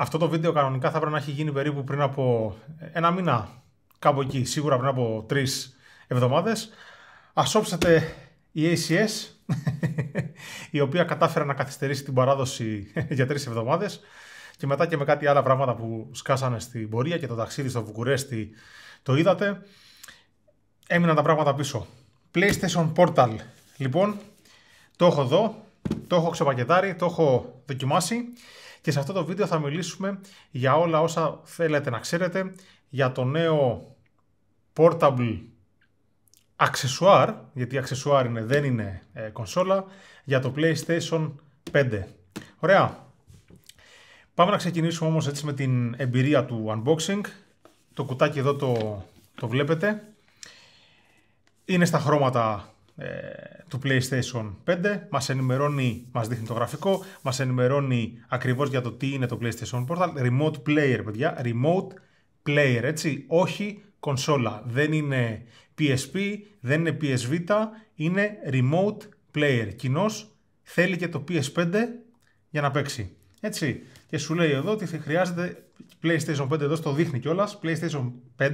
Αυτό το βίντεο κανονικά θα πρέπει να έχει γίνει περίπου πριν από ένα μήνα, κάπου εκεί, σίγουρα πριν από τρεις εβδομάδες. Ασόψατε η ACS, η οποία κατάφερε να καθυστερήσει την παράδοση για τρεις εβδομάδες και μετά και με κάτι άλλα πράγματα που σκάσανε στην πορεία και το ταξίδι στο Βουκουρέστι το είδατε. Έμειναν τα πράγματα πίσω. PlayStation Portal, λοιπόν, το έχω εδώ, το έχω ξεπακετάρει, το έχω δοκιμάσει και σε αυτό το βίντεο θα μιλήσουμε για όλα όσα θέλετε να ξέρετε για το νέο portable αξεσουάρ, γιατί αξεσουάρ είναι, δεν είναι ε, κονσόλα, για το PlayStation 5. Ωραία. Πάμε να ξεκινήσουμε όμως έτσι με την εμπειρία του unboxing. Το κουτάκι εδώ το, το βλέπετε. Είναι στα χρώματα ε, του PlayStation 5. Μας ενημερώνει, μας δείχνει το γραφικό, μας ενημερώνει ακριβώς για το τι είναι το PlayStation Portal. Remote player, παιδιά, remote player, έτσι, όχι κονσόλα. Δεν είναι PSP, δεν είναι PS είναι remote player. Κοινώ θέλει και το PS5 για να παίξει. Έτσι. Και σου λέει εδώ ότι χρειάζεται PlayStation 5 εδώ στο δείχνει κιόλας, PlayStation 5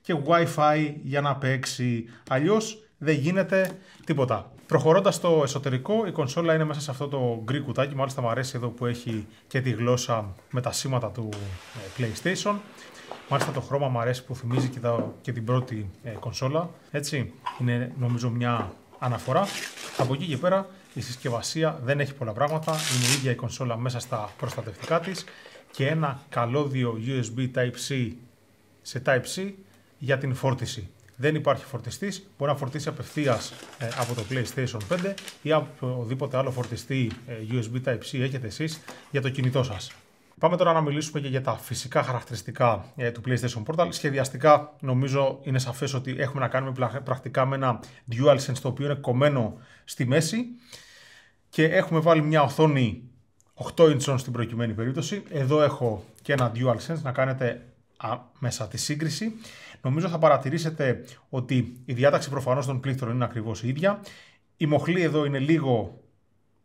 και Wi-Fi για να παίξει. Αλλιώς δεν γίνεται τίποτα. Προχωρώντας στο εσωτερικό, η κονσόλα είναι μέσα σε αυτό το γκρι κουτάκι. Μάλιστα, μου αρέσει εδώ που έχει και τη γλώσσα με τα σήματα του ε, PlayStation. Μάλιστα, το χρώμα μου αρέσει που θυμίζει και, τα, και την πρώτη ε, κονσόλα. Έτσι, είναι νομίζω μια αναφορά. Από εκεί και πέρα, η συσκευασία δεν έχει πολλά πράγματα. Είναι η ίδια η κονσόλα μέσα στα προστατευτικά της και ένα καλώδιο USB Type-C σε Type-C για την φόρτιση δεν υπάρχει φορτιστής, μπορεί να φορτίσει απευθείας ε, από το PlayStation 5 ή από οδήποτε άλλο φορτιστή ε, USB Type-C έχετε εσείς για το κινητό σας. Πάμε τώρα να μιλήσουμε και για τα φυσικά χαρακτηριστικά ε, του PlayStation Portal. Σχεδιαστικά νομίζω είναι σαφές ότι έχουμε να κάνουμε πρακτικά με ένα DualSense το οποίο είναι κομμένο στη μέση και έχουμε βάλει μια οθόνη 8 inch στην προκειμένη περίπτωση. Εδώ έχω και ένα DualSense να κάνετε μέσα τη σύγκριση. Νομίζω θα παρατηρήσετε ότι η διάταξη προφανώς των πλήκτρων είναι ακριβώς η ίδια. Η μοχλή εδώ είναι λίγο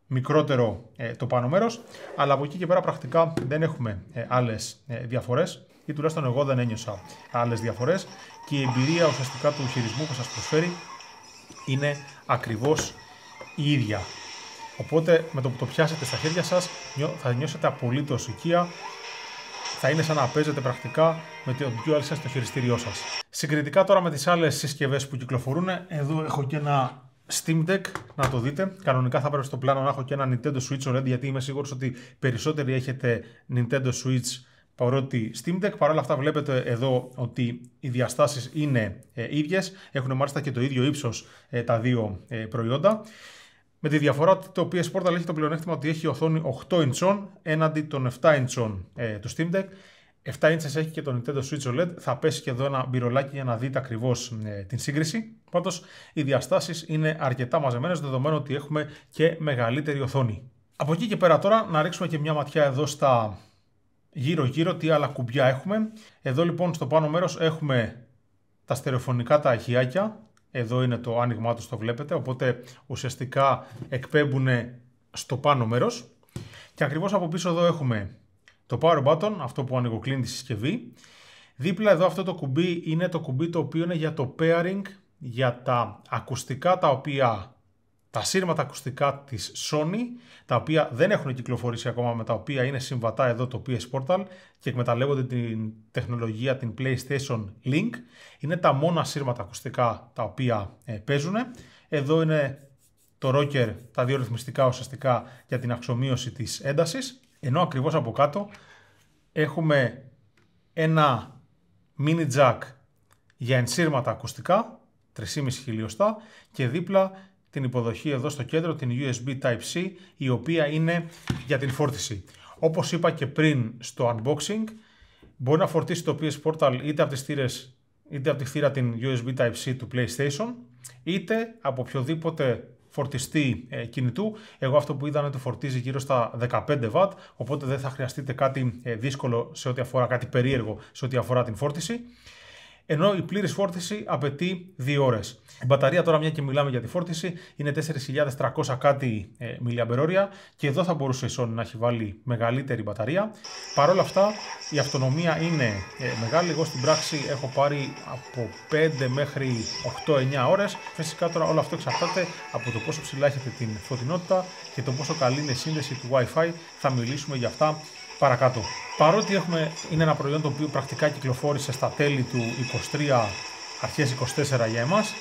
μικρότερο ε, το πάνω μέρος, αλλά από εκεί και πέρα πρακτικά δεν έχουμε ε, άλλες ε, διαφορές ή τουλάχιστον εγώ δεν ένιωσα άλλες διαφορές και η εμπειρία ουσιαστικά του χειρισμού που σας προσφέρει είναι ακριβώς η ίδια. Οπότε με το που το πιάσετε στα χέρια σας θα νιώσετε απολύτως οικία θα είναι σαν να παίζετε πρακτικά με το DualSense στο χειριστήριό σας. Συγκριτικά τώρα με τις άλλες συσκευές που κυκλοφορούν, εδώ έχω και ένα Steam Deck, να το δείτε. Κανονικά θα πρέπει στο πλάνο να έχω και ένα Nintendo Switch OLED, γιατί είμαι σίγουρος ότι περισσότεροι έχετε Nintendo Switch παρότι Steam Deck. Παρ' όλα αυτά βλέπετε εδώ ότι οι διαστάσεις είναι ε, ίδιες, έχουν μάλιστα και το ίδιο ύψος ε, τα δύο ε, προϊόντα. Με τη διαφορά ότι το PS Portal έχει το πλεονέκτημα ότι έχει οθόνη 8 ιντσών έναντι των 7 ιντσών ε, του Steam Deck. 7 ίντσες έχει και το Nintendo Switch OLED. Θα πέσει και εδώ ένα μπυρολάκι για να δείτε ακριβώς ε, την σύγκριση. Πάντως οι διαστάσεις είναι αρκετά μαζεμένες δεδομένου ότι έχουμε και μεγαλύτερη οθόνη. Από εκεί και πέρα τώρα να ρίξουμε και μια ματιά εδώ στα γύρω-γύρω τι άλλα κουμπιά έχουμε. Εδώ λοιπόν στο πάνω μέρος έχουμε τα στερεοφωνικά τα αχιάκια εδώ είναι το άνοιγμά τους, το βλέπετε. Οπότε ουσιαστικά εκπέμπουν στο πάνω μέρος. Και ακριβώς από πίσω εδώ έχουμε το power button, αυτό που ανοιγοκλίνει τη συσκευή. Δίπλα εδώ αυτό το κουμπί είναι το κουμπί το οποίο είναι για το pairing, για τα ακουστικά τα οποία τα σύρματα ακουστικά της Sony, τα οποία δεν έχουν κυκλοφορήσει ακόμα με τα οποία είναι συμβατά εδώ το PS Portal και εκμεταλλεύονται την τεχνολογία την PlayStation Link. Είναι τα μόνα σύρματα ακουστικά τα οποία ε, παίζουν. Εδώ είναι το rocker, τα δύο ρυθμιστικά ουσιαστικά για την αυξομοίωση της έντασης, ενώ ακριβώς από κάτω έχουμε ένα mini jack για ενσύρματα ακουστικά, 3,5 χιλιοστά και δίπλα την υποδοχή εδώ στο κέντρο, την USB Type-C, η οποία είναι για την φόρτιση. Όπως είπα και πριν στο unboxing, μπορεί να φορτίσει το PS Portal είτε από τις θύρες είτε από τη θύρα την USB Type-C του PlayStation, είτε από οποιοδήποτε φορτιστή ε, κινητού. Εγώ αυτό που είδα είναι ότι φορτίζει γύρω στα 15W, οπότε δεν θα χρειαστείτε κάτι ε, δύσκολο σε ό,τι αφορά, κάτι περίεργο σε ό,τι αφορά την φόρτιση ενώ η πλήρης φόρτιση απαιτεί 2 ώρες. Η μπαταρία, τώρα μια και μιλάμε για τη φόρτιση, είναι 4.300 κάτι ε, μιλιαμπερόρια και εδώ θα μπορούσε η Sony να έχει βάλει μεγαλύτερη μπαταρία. Παρ' όλα αυτά, η αυτονομία είναι ε, μεγάλη. Εγώ στην πράξη έχω πάρει από 5 μέχρι 8-9 ώρες. Φυσικά τώρα όλο αυτό εξαρτάται από το πόσο ψηλά έχετε την φωτεινότητα και το πόσο καλή είναι η σύνδεση του WiFi. Θα μιλήσουμε για αυτά παρακάτω. Παρότι έχουμε, είναι ένα προϊόν το οποίο πρακτικά κυκλοφόρησε στα τέλη του 23, αρχές 24 για εμάς,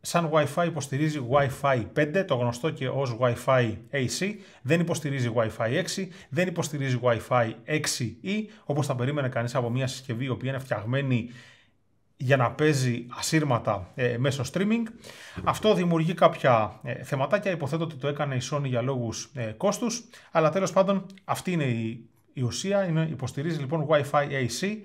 σαν Wi-Fi υποστηρίζει Wi-Fi 5, το γνωστό και ως Wi-Fi AC, δεν υποστηρίζει Wi-Fi 6, δεν υποστηρίζει Wi-Fi 6E, όπως θα περίμενε κανείς από μια συσκευή η οποία είναι φτιαγμένη για να παίζει ασύρματα ε, μέσω streaming. Αυτό δημιουργεί κάποια ε, θεματάκια. Υποθέτω ότι το έκανε η Sony για λόγους ε, κόστους, αλλά τέλος πάντων αυτή είναι η η ουσία είναι, υποστηρίζει λοιπόν Wi-Fi AC.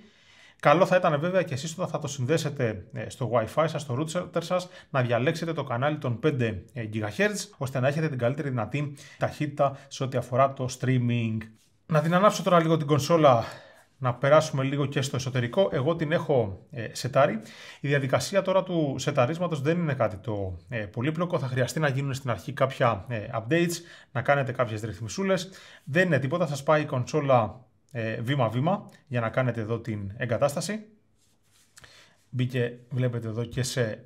Καλό θα ήταν βέβαια και εσείς όταν θα το συνδέσετε ε, στο Wi-Fi σας, στο router σας, να διαλέξετε το κανάλι των 5 ε, GHz, ώστε να έχετε την καλύτερη δυνατή ταχύτητα σε ό,τι αφορά το streaming. Να την ανάψω τώρα λίγο την κονσόλα να περάσουμε λίγο και στο εσωτερικό. Εγώ την έχω ε, σετάρει. Η διαδικασία τώρα του σεταρίσματος δεν είναι κάτι το ε, πολύπλοκο. Θα χρειαστεί να γίνουν στην αρχή κάποια ε, updates, να κάνετε κάποιες ρυθμισούλες. Δεν είναι τίποτα, σας πάει η κονσόλα ε, βήμα-βήμα για να κάνετε εδώ την εγκατάσταση. Μπήκε, βλέπετε εδώ και σε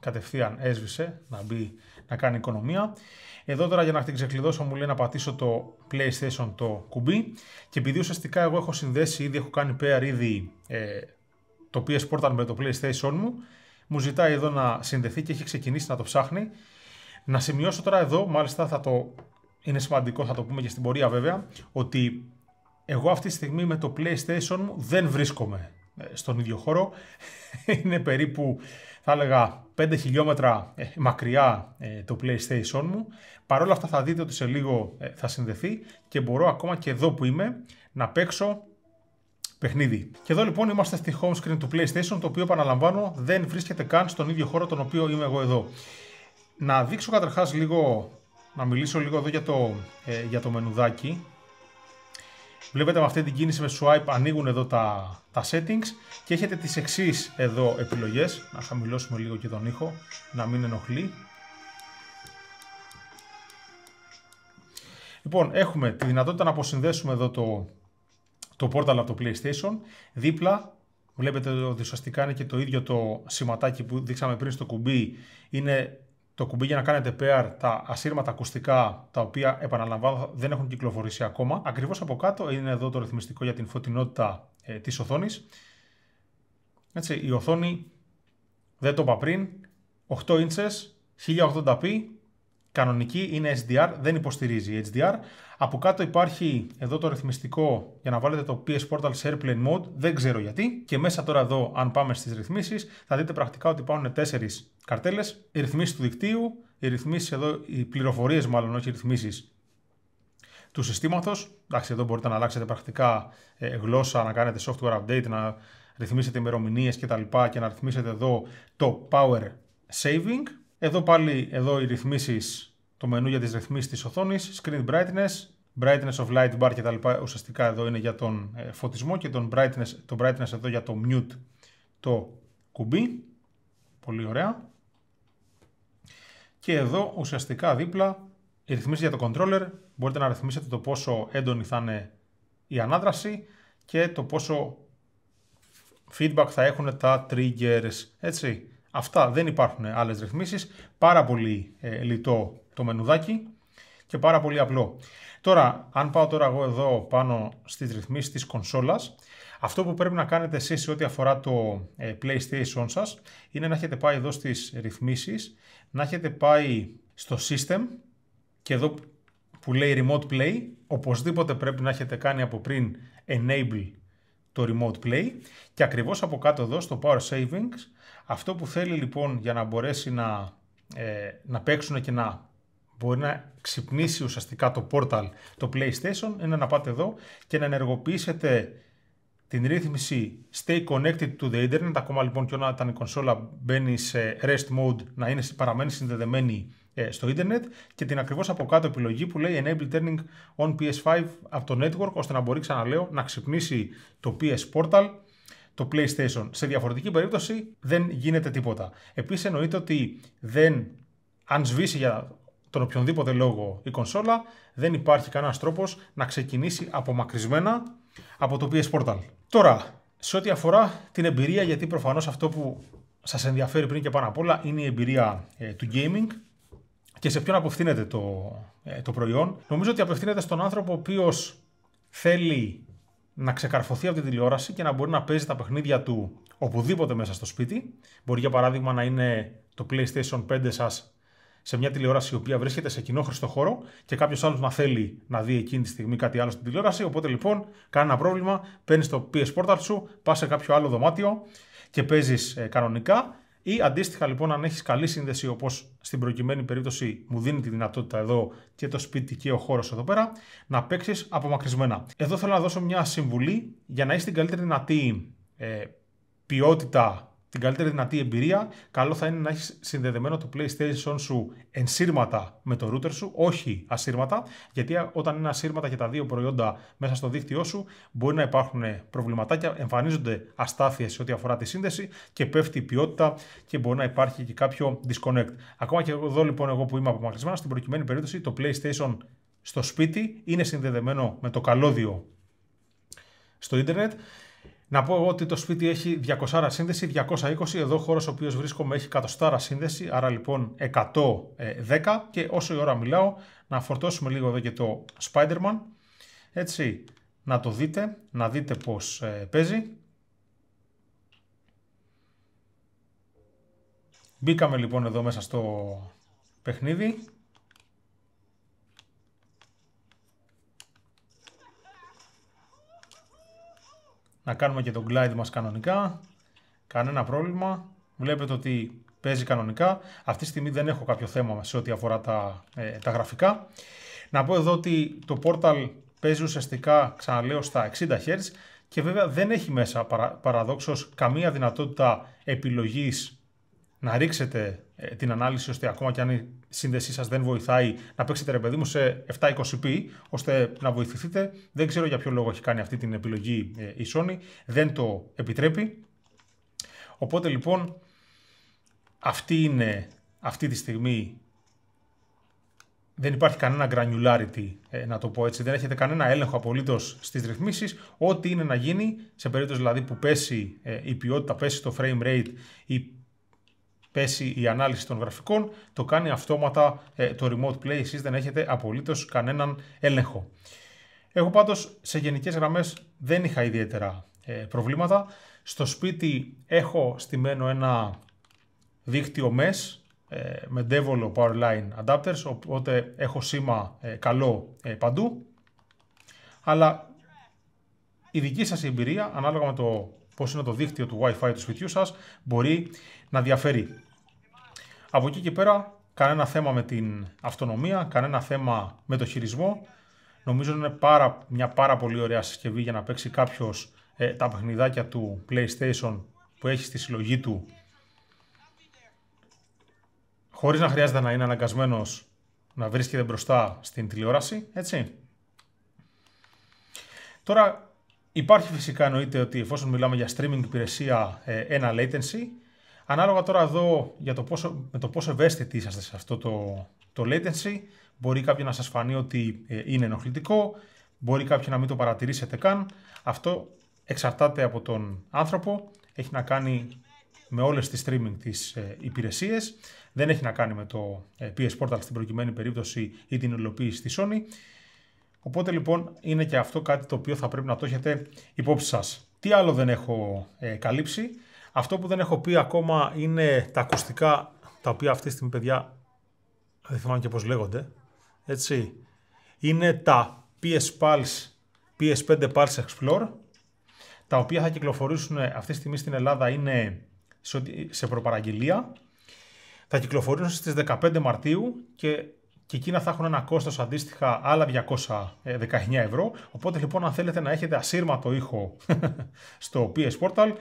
κατευθείαν έσβησε να μπει να κάνει οικονομία. Εδώ τώρα για να την ξεκλειδώσω μου λέει να πατήσω το PlayStation το κουμπί και επειδή ουσιαστικά εγώ έχω συνδέσει ήδη, έχω κάνει pair ήδη ε, το PS Portal με το PlayStation μου, μου ζητάει εδώ να συνδεθεί και έχει ξεκινήσει να το ψάχνει. Να σημειώσω τώρα εδώ, μάλιστα θα το, είναι σημαντικό, θα το πούμε και στην πορεία βέβαια, ότι εγώ αυτή τη στιγμή με το PlayStation μου δεν βρίσκομαι ε, στον ίδιο χώρο. είναι περίπου θα έλεγα 5 χιλιόμετρα ε, μακριά ε, το PlayStation μου. Παρ' όλα αυτά θα δείτε ότι σε λίγο ε, θα συνδεθεί και μπορώ ακόμα και εδώ που είμαι να παίξω παιχνίδι. Και εδώ λοιπόν είμαστε στη home screen του PlayStation, το οποίο επαναλαμβάνω δεν βρίσκεται καν στον ίδιο χώρο τον οποίο είμαι εγώ εδώ. Να δείξω καταρχάς λίγο, να μιλήσω λίγο εδώ για το, για το μενουδάκι Βλέπετε με αυτή την κίνηση με swipe ανοίγουν εδώ τα, τα settings και έχετε τις εξής εδώ επιλογές. Να χαμηλώσουμε λίγο και τον ήχο, να μην ενοχλεί. Λοιπόν, έχουμε τη δυνατότητα να αποσυνδέσουμε εδώ το, το portal από το PlayStation. Δίπλα βλέπετε ότι ουσιαστικά είναι και το ίδιο το σηματάκι που δείξαμε πριν στο κουμπί. Είναι το κουμπί για να κάνετε pair τα ασύρματα ακουστικά, τα οποία επαναλαμβάνω δεν έχουν κυκλοφορήσει ακόμα. Ακριβώς από κάτω είναι εδώ το ρυθμιστικό για την φωτεινότητα ε, της οθόνης. Έτσι, η οθόνη, δεν το είπα πριν, 8 inches, 1080 1080p, κανονική, είναι SDR, δεν υποστηρίζει HDR. Από κάτω υπάρχει εδώ το ρυθμιστικό για να βάλετε το PS Portal σε Airplane Mode, δεν ξέρω γιατί. Και μέσα τώρα εδώ, αν πάμε στις ρυθμίσεις, θα δείτε πρακτικά ότι υπάρχουν τέσσερις καρτέλες, οι ρυθμίσεις του δικτύου, οι ρυθμίσεις εδώ, οι πληροφορίες μάλλον, όχι οι ρυθμίσεις του συστήματος. Εντάξει, εδώ μπορείτε να αλλάξετε πρακτικά ε, γλώσσα, να κάνετε software update, να ρυθμίσετε ημερομηνίες κτλ. Και, και να ρυθμίσετε εδώ το power saving. Εδώ πάλι εδώ οι ρυθμίσεις, το μενού για τις ρυθμίσεις της οθόνης, screen brightness, brightness of light bar κτλ. Ουσιαστικά εδώ είναι για τον ε, φωτισμό και τον brightness, το brightness εδώ για το mute το κουμπί. Πολύ ωραία. Και εδώ ουσιαστικά δίπλα οι ρυθμίσεις για το controller. Μπορείτε να ρυθμίσετε το πόσο έντονη θα είναι η ανάδραση και το πόσο feedback θα έχουν τα triggers. Έτσι. Αυτά δεν υπάρχουν άλλες ρυθμίσεις. Πάρα πολύ ε, λιτό το μενουδάκι και πάρα πολύ απλό. Τώρα, αν πάω τώρα εγώ εδώ πάνω στις ρυθμίσεις της κονσόλας, αυτό που πρέπει να κάνετε εσείς σε ό,τι αφορά το ε, PlayStation σας, είναι να έχετε πάει εδώ στις ρυθμίσεις, να έχετε πάει στο System και εδώ που λέει Remote Play, οπωσδήποτε πρέπει να έχετε κάνει από πριν Enable το Remote Play και ακριβώς από κάτω εδώ στο Power Savings αυτό που θέλει λοιπόν για να μπορέσει να, ε, να παίξουν και να μπορεί να ξυπνήσει ουσιαστικά το πόρταλ το PlayStation είναι να πάτε εδώ και να ενεργοποιήσετε την ρύθμιση Stay Connected to the Internet, ακόμα λοιπόν και όταν η κονσόλα μπαίνει σε Rest Mode να είναι, παραμένει συνδεδεμένη ε, στο ίντερνετ και την ακριβώς από κάτω επιλογή που λέει Enable Turning on PS5 από το Network ώστε να μπορεί ξαναλέω να ξυπνήσει το PS Portal το PlayStation. Σε διαφορετική περίπτωση δεν γίνεται τίποτα. Επίσης εννοείται ότι δεν, αν σβήσει για τον οποιονδήποτε λόγο η κονσόλα, δεν υπάρχει κανένας τρόπος να ξεκινήσει απομακρυσμένα από το PS Portal. Τώρα, σε ό,τι αφορά την εμπειρία, γιατί προφανώς αυτό που σας ενδιαφέρει πριν και πάνω απ' όλα είναι η εμπειρία ε, του gaming και σε ποιον απευθύνεται το, ε, το προϊόν. Νομίζω ότι απευθύνεται στον άνθρωπο ο οποίος θέλει να ξεκαρφωθεί από την τηλεόραση και να μπορεί να παίζει τα παιχνίδια του οπουδήποτε μέσα στο σπίτι. Μπορεί για παράδειγμα να είναι το PlayStation 5 σας σε μια τηλεόραση η οποία βρίσκεται σε κοινό χώρο, και κάποιος άλλος να θέλει να δει εκείνη τη στιγμή κάτι άλλο στην τηλεόραση. Οπότε λοιπόν, ένα πρόβλημα, παίρνεις το PS Portal σου, πας σε κάποιο άλλο δωμάτιο και παίζεις ε, κανονικά ή αντίστοιχα λοιπόν, αν έχεις καλή σύνδεση, όπως στην προκειμένη περίπτωση μου δίνει τη δυνατότητα εδώ και το σπίτι και ο χώρος εδώ πέρα, να παίξεις απομακρυσμένα. Εδώ θέλω να δώσω μια συμβουλή για να έχει την καλύτερη δυνατή ε, ποιότητα την καλύτερη δυνατή εμπειρία. Καλό θα είναι να έχεις συνδεδεμένο το PlayStation σου ενσύρματα με το router σου, όχι ασύρματα, γιατί όταν είναι ασύρματα και τα δύο προϊόντα μέσα στο δίκτυό σου, μπορεί να υπάρχουν προβληματάκια, εμφανίζονται αστάθειες σε ό,τι αφορά τη σύνδεση και πέφτει η ποιότητα και μπορεί να υπάρχει και κάποιο disconnect. Ακόμα και εδώ λοιπόν, εγώ που είμαι απομακρυσμένος, στην προκειμένη περίπτωση το PlayStation στο σπίτι είναι συνδεδεμένο με το καλώδιο στο ίντερνετ να πω εγώ ότι το σπίτι έχει 200 σύνδεση, 220. Εδώ ο χώρος ο οποίος βρίσκομαι έχει 100 σύνδεση, άρα λοιπόν 110. Και όσο η ώρα μιλάω, να φορτώσουμε λίγο εδώ και το Spider-Man. Έτσι, να το δείτε, να δείτε πώς ε, παίζει. Μπήκαμε λοιπόν εδώ μέσα στο παιχνίδι. να κάνουμε και τον glide μας κανονικά. Κανένα πρόβλημα. Βλέπετε ότι παίζει κανονικά. Αυτή τη στιγμή δεν έχω κάποιο θέμα σε ό,τι αφορά τα, ε, τα γραφικά. Να πω εδώ ότι το portal παίζει ουσιαστικά, ξαναλέω, στα 60 Hz και βέβαια δεν έχει μέσα παρα, παραδόξως καμία δυνατότητα επιλογής να ρίξετε ε, την ανάλυση ώστε ακόμα και αν η σύνδεσή σας δεν βοηθάει να παίξετε ρε παιδί μου σε 720p ώστε να βοηθηθείτε. Δεν ξέρω για ποιο λόγο έχει κάνει αυτή την επιλογή ε, η Sony, δεν το επιτρέπει. Οπότε λοιπόν αυτή είναι αυτή τη στιγμή δεν υπάρχει κανένα granularity, ε, να το πω έτσι. Δεν έχετε κανένα έλεγχο απολύτως στις ρυθμίσεις. Ό,τι είναι να γίνει, σε περίπτωση δηλαδή που πέσει η ποιότητα, πέσει το frame rate ή πέσει η ανάλυση των γραφικών, το κάνει αυτόματα ε, το remote play, εσείς δεν έχετε απολύτως κανέναν έλεγχο. Εγώ πάντως σε γενικές γραμμές δεν είχα ιδιαίτερα ε, προβλήματα. Στο σπίτι έχω στημένο ένα δίκτυο MES ε, με Devolo Powerline Adapters, οπότε έχω σήμα καλό παντού. Αλλά η δική σας εμπειρία, ανάλογα με το πώς είναι το δίκτυο του Wi-Fi του σπιτιού σας, μπορεί να διαφέρει. Από εκεί και πέρα, κανένα θέμα με την αυτονομία, κανένα θέμα με το χειρισμό. Νομίζω είναι πάρα, μια πάρα πολύ ωραία συσκευή για να παίξει κάποιος ε, τα παιχνιδάκια του PlayStation που έχει στη συλλογή του χωρίς να χρειάζεται να είναι αναγκασμένος να βρίσκεται μπροστά στην τηλεόραση, έτσι. Τώρα υπάρχει φυσικά εννοείται ότι εφόσον μιλάμε για streaming υπηρεσία ε, ένα latency, Ανάλογα τώρα εδώ για το πόσο, με το πόσο ευαίσθητοι είσαστε σε αυτό το, το latency, μπορεί κάποιο να σας φανεί ότι ε, είναι ενοχλητικό, μπορεί κάποιοι να μην το παρατηρήσετε καν. Αυτό εξαρτάται από τον άνθρωπο, έχει να κάνει με όλες τις streaming τις ε, υπηρεσίες, δεν έχει να κάνει με το ε, PS Portal στην προκειμένη περίπτωση ή την υλοποίηση της Sony. Οπότε λοιπόν είναι και αυτό κάτι το οποίο θα πρέπει να το έχετε υπόψη σας. Τι άλλο δεν έχω ε, καλύψει. Αυτό που δεν έχω πει ακόμα είναι τα ακουστικά, τα οποία αυτή τη στιγμή, παιδιά, δεν θυμάμαι και πώς λέγονται, έτσι. Είναι τα PS Pulse, PS5 Pulse Explore, τα οποία θα κυκλοφορήσουν αυτή τη στιγμή στην Ελλάδα είναι σε προπαραγγελία. Θα κυκλοφορήσουν στις 15 Μαρτίου και και εκείνα θα έχουν ένα κόστος αντίστοιχα άλλα 219 ε, ευρώ. Οπότε λοιπόν, αν θέλετε να έχετε ασύρματο ήχο στο PS Portal,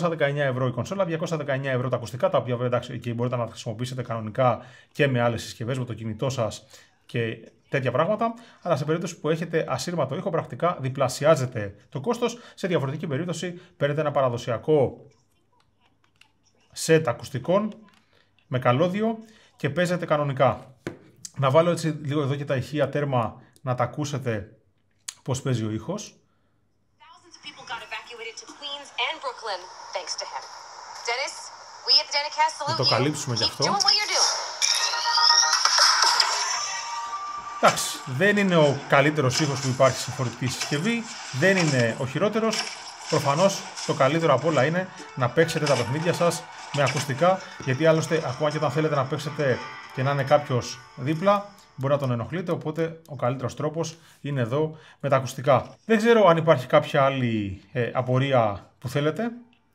219 ευρώ η κονσόλα, 219 ευρώ τα ακουστικά, τα οποία εντάξει, μπορείτε να τα χρησιμοποιήσετε κανονικά και με άλλες συσκευές, με το κινητό σας και τέτοια πράγματα. Αλλά σε περίπτωση που έχετε ασύρματο ήχο, πρακτικά διπλασιάζεται το κόστος. Σε διαφορετική περίπτωση, παίρνετε ένα παραδοσιακό set ακουστικών με καλώδιο και παίζετε κανονικά. Να βάλω έτσι λίγο εδώ και τα ηχεία τέρμα να τα ακούσετε πώς παίζει ο ήχος. Θα το καλύψουμε γι' αυτό. Εντάξει, δεν είναι ο καλύτερος ήχος που υπάρχει σε φορητική συσκευή, δεν είναι ο χειρότερος. Προφανώς το καλύτερο από όλα είναι να παίξετε τα παιχνίδια σας με ακουστικά, γιατί άλλωστε ακόμα και όταν θέλετε να παίξετε και να είναι κάποιος δίπλα, μπορεί να τον ενοχλείτε. Οπότε ο καλύτερος τρόπος είναι εδώ με τα ακουστικά. Δεν ξέρω αν υπάρχει κάποια άλλη ε, απορία που θέλετε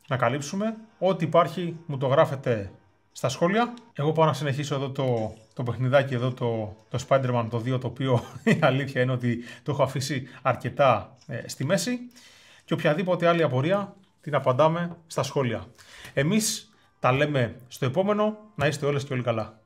να καλύψουμε. Ό,τι υπάρχει μου το γράφετε στα σχόλια. Εγώ πάω να συνεχίσω εδώ το, το παιχνιδάκι, εδώ το, το Spider-Man το 2, το οποίο η αλήθεια είναι ότι το έχω αφήσει αρκετά ε, στη μέση. Και οποιαδήποτε άλλη απορία την απαντάμε στα σχόλια. Εμείς τα λέμε στο επόμενο. Να είστε όλες και όλοι καλά.